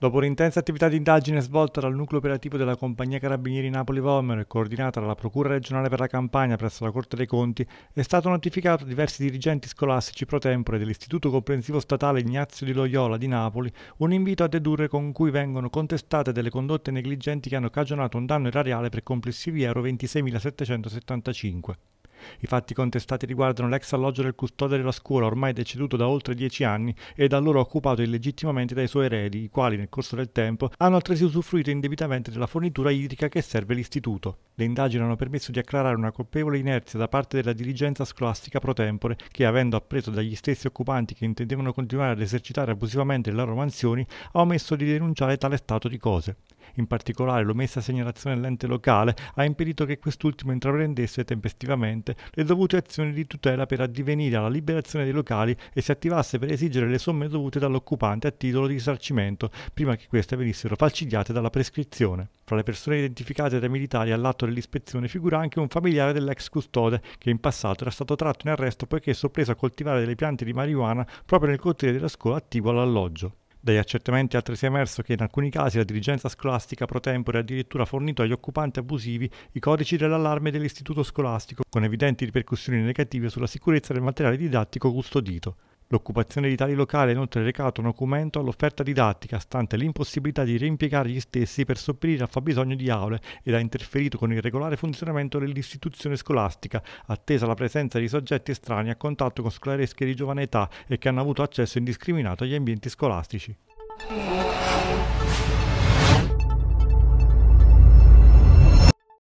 Dopo un'intensa attività di indagine svolta dal nucleo operativo della Compagnia Carabinieri Napoli Vomero e coordinata dalla Procura regionale per la Campania presso la Corte dei Conti, è stato notificato a diversi dirigenti scolastici pro tempore dell'Istituto Comprensivo Statale Ignazio di Loyola di Napoli un invito a dedurre con cui vengono contestate delle condotte negligenti che hanno cagionato un danno erariale per complessivi euro 26.775. I fatti contestati riguardano l'ex alloggio del custode della scuola, ormai deceduto da oltre dieci anni e da allora occupato illegittimamente dai suoi eredi, i quali nel corso del tempo hanno altresì usufruito indebitamente della fornitura idrica che serve l'istituto. Le indagini hanno permesso di acclarare una colpevole inerzia da parte della dirigenza scolastica pro tempore che, avendo appreso dagli stessi occupanti che intendevano continuare ad esercitare abusivamente le loro mansioni, ha omesso di denunciare tale stato di cose. In particolare l'omessa segnalazione all'ente locale ha impedito che quest'ultimo intraprendesse tempestivamente le dovute azioni di tutela per addivenire alla liberazione dei locali e si attivasse per esigere le somme dovute dall'occupante a titolo di risarcimento prima che queste venissero falcidiate dalla prescrizione. Fra le persone identificate dai militari all'atto dell'ispezione figura anche un familiare dell'ex custode che in passato era stato tratto in arresto poiché sorpreso a coltivare delle piante di marijuana proprio nel cortile della scuola attivo all'alloggio. Dagli accertamenti altresì è emerso che in alcuni casi la dirigenza scolastica pro tempore ha addirittura fornito agli occupanti abusivi i codici dell'allarme dell'istituto scolastico, con evidenti ripercussioni negative sulla sicurezza del materiale didattico custodito. L'occupazione di tali locali ha inoltre recato un documento all'offerta didattica, stante l'impossibilità di reimpiegare gli stessi per sopperire al fabbisogno di aule ed ha interferito con il regolare funzionamento dell'istituzione scolastica, attesa la presenza di soggetti estranei a contatto con scolaresche di giovane età e che hanno avuto accesso indiscriminato agli ambienti scolastici.